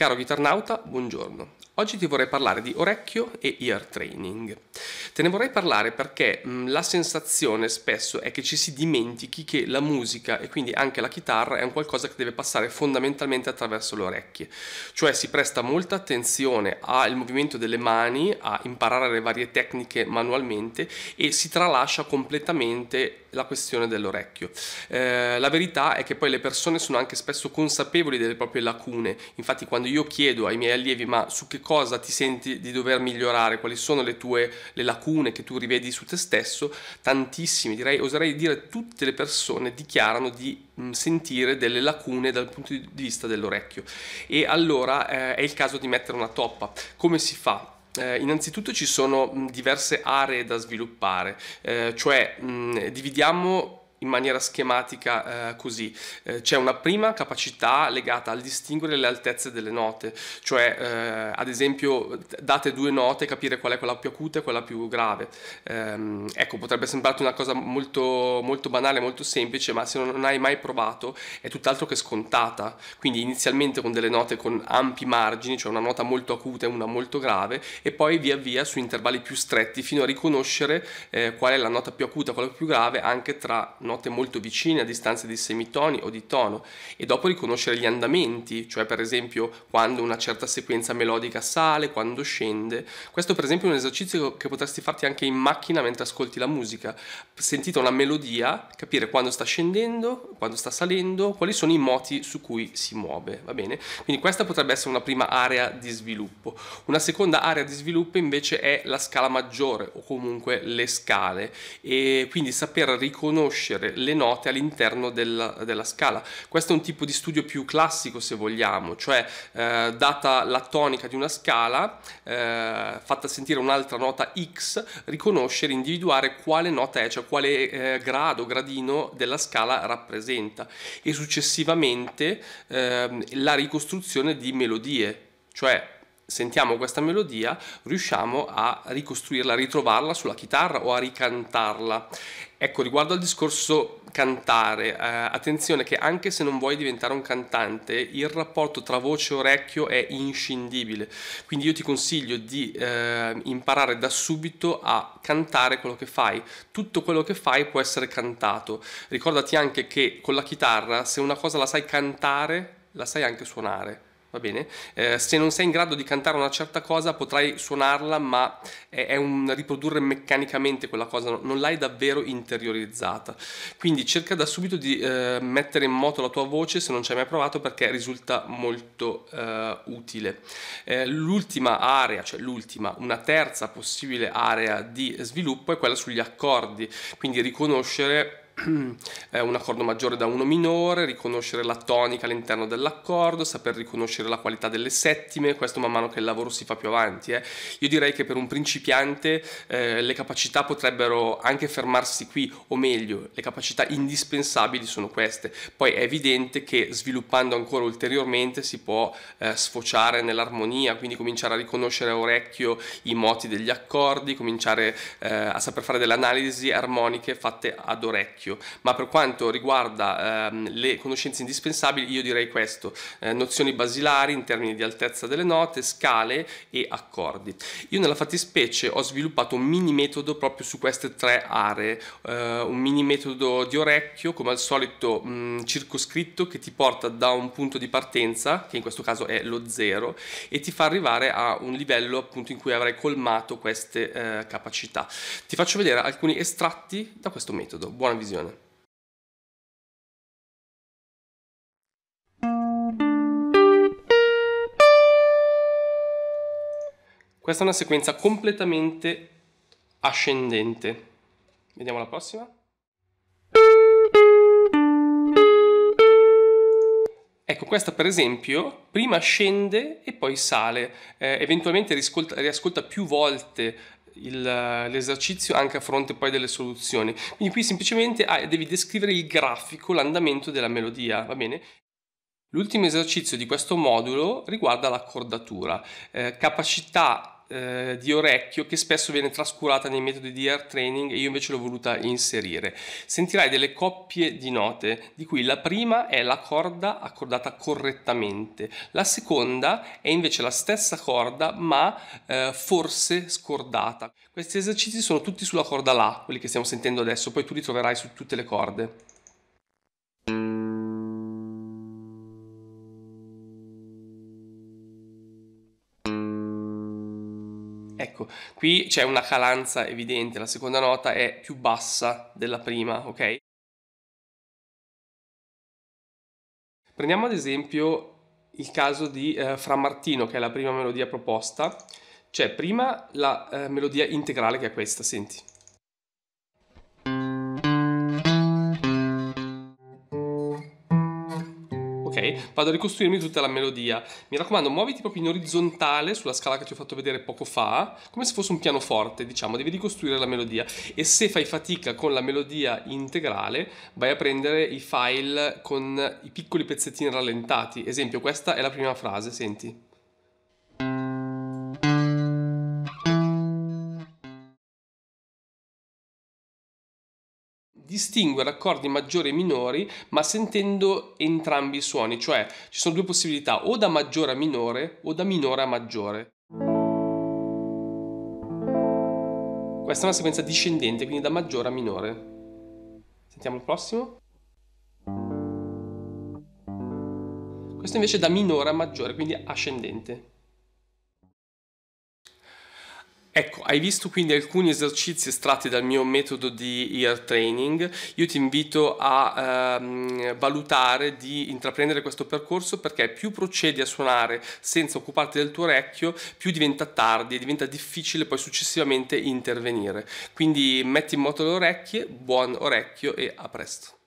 Caro chitarnauta, buongiorno. Oggi ti vorrei parlare di orecchio e ear training. Te ne vorrei parlare perché mh, la sensazione spesso è che ci si dimentichi che la musica e quindi anche la chitarra è un qualcosa che deve passare fondamentalmente attraverso le orecchie, cioè si presta molta attenzione al movimento delle mani, a imparare le varie tecniche manualmente e si tralascia completamente la questione dell'orecchio. Eh, la verità è che poi le persone sono anche spesso consapevoli delle proprie lacune, infatti quando io chiedo ai miei allievi ma su che cosa cosa ti senti di dover migliorare, quali sono le tue le lacune che tu rivedi su te stesso, tantissimi, direi, oserei dire tutte le persone dichiarano di mm, sentire delle lacune dal punto di vista dell'orecchio e allora eh, è il caso di mettere una toppa. Come si fa? Eh, innanzitutto ci sono mm, diverse aree da sviluppare, eh, cioè mh, mm, dividiamo in maniera schematica eh, così. Eh, c'è una prima capacità legata al distinguere le altezze delle note, cioè eh, ad esempio date due note capire qual è quella più acuta e quella più grave. Ehm, ecco, potrebbe sembrarti una cosa molto, molto banale, molto semplice, ma se non hai mai provato è tutt'altro che scontata. Quindi inizialmente con delle note con ampi margini, cioè una nota molto acuta e una molto grave, e poi via via su intervalli più stretti fino a riconoscere eh, qual è la nota più acuta, quella più grave anche tra note note molto vicine a distanze di semitoni o di tono e dopo riconoscere gli andamenti, cioè per esempio quando una certa sequenza melodica sale, quando scende. Questo per esempio è un esercizio che potresti farti anche in macchina mentre ascolti la musica. Sentite una melodia, capire quando sta scendendo, quando sta salendo, quali sono i moti su cui si muove, va bene? Quindi questa potrebbe essere una prima area di sviluppo. Una seconda area di sviluppo invece è la scala maggiore o comunque le scale e quindi saper riconoscere aggiungere le note all'interno della, della, scala. Questo è un tipo di studio più classico se vogliamo, cioè eh, data la tonica di una scala, eh, fatta sentire un'altra nota X, riconoscere, individuare quale nota è, cioè quale eh, grado, gradino della scala rappresenta e successivamente ehm, la ricostruzione di melodie, cioè sentiamo questa melodia riusciamo a ricostruirla, a ritrovarla sulla chitarra o a ricantarla. Ecco, riguardo al discorso cantare, eh, attenzione che anche se non vuoi diventare un cantante, il rapporto tra voce e orecchio è inscindibile, quindi io ti consiglio di eh, imparare da subito a cantare quello che fai, tutto quello che fai può essere cantato, ricordati anche che con la chitarra se una cosa la sai cantare, la sai anche suonare va bene? Eh, se non sei in grado di cantare una certa cosa potrai suonarla, ma è, è un riprodurre meccanicamente quella cosa, non l'hai davvero interiorizzata. Quindi cerca da subito di eh, mettere in moto la tua voce se non ci hai mai provato perché risulta molto eh, utile. Eh, l'ultima area, cioè l'ultima, una terza possibile area di sviluppo è quella sugli accordi, quindi riconoscere un accordo maggiore da uno minore, riconoscere la tonica all'interno dell'accordo, saper riconoscere la qualità delle settime, questo man mano che il lavoro si fa più avanti. Eh. Io direi che per un principiante eh, le capacità potrebbero anche fermarsi qui, o meglio, le capacità indispensabili sono queste. Poi è evidente che sviluppando ancora ulteriormente si può eh, sfociare nell'armonia, quindi cominciare a riconoscere a orecchio i moti degli accordi, cominciare eh, a saper fare delle analisi armoniche fatte ad orecchio rischio, ma per quanto riguarda ehm, le conoscenze indispensabili io direi questo, eh, nozioni basilari in termini di altezza delle note, scale e accordi. Io nella fattispecie ho sviluppato un mini metodo proprio su queste tre aree, eh, un mini metodo di orecchio come al solito mh, mm, circoscritto che ti porta da un punto di partenza, che in questo caso è lo zero, e ti fa arrivare a un livello appunto in cui avrai colmato queste eh, capacità. Ti faccio vedere alcuni estratti da questo metodo. Buona visione situazione. Questa è una sequenza completamente ascendente. Vediamo la prossima. Ecco, questa per esempio prima scende e poi sale, eh, eventualmente riascolta più volte il, l'esercizio anche a fronte poi delle soluzioni. Quindi qui semplicemente ah, devi descrivere il grafico, l'andamento della melodia, va bene? L'ultimo esercizio di questo modulo riguarda l'accordatura, eh, capacità eh, di orecchio che spesso viene trascurata nei metodi di air training e io invece l'ho voluta inserire. Sentirai delle coppie di note, di cui la prima è la corda accordata correttamente, la seconda è invece la stessa corda ma eh, forse scordata. Questi esercizi sono tutti sulla corda La, quelli che stiamo sentendo adesso, poi tu li troverai su tutte le corde. ecco qui c'è una calanza evidente la seconda nota è più bassa della prima ok prendiamo ad esempio il caso di eh, Fra Martino che è la prima melodia proposta c'è cioè, prima la eh, melodia integrale che è questa senti Vado a ricostruirmi tutta la melodia. Mi raccomando, muoviti proprio in orizzontale sulla scala che ti ho fatto vedere poco fa, come se fosse un pianoforte, diciamo, devi ricostruire la melodia. E se fai fatica con la melodia integrale, vai a prendere i file con i piccoli pezzettini rallentati. Esempio, questa è la prima frase, senti. distingue accordi maggiori e minori ma sentendo entrambi i suoni, cioè ci sono due possibilità, o da maggiore a minore o da minore a maggiore. Questa è una sequenza discendente, quindi da maggiore a minore. Sentiamo il prossimo. Questo invece è da minore a maggiore, quindi ascendente. Ecco, hai visto quindi alcuni esercizi estratti dal mio metodo di ear training. Io ti invito a ehm, valutare di intraprendere questo percorso perché più procedi a suonare senza occuparti del tuo orecchio, più diventa tardi e diventa difficile poi successivamente intervenire. Quindi metti in moto le orecchie, buon orecchio e a presto.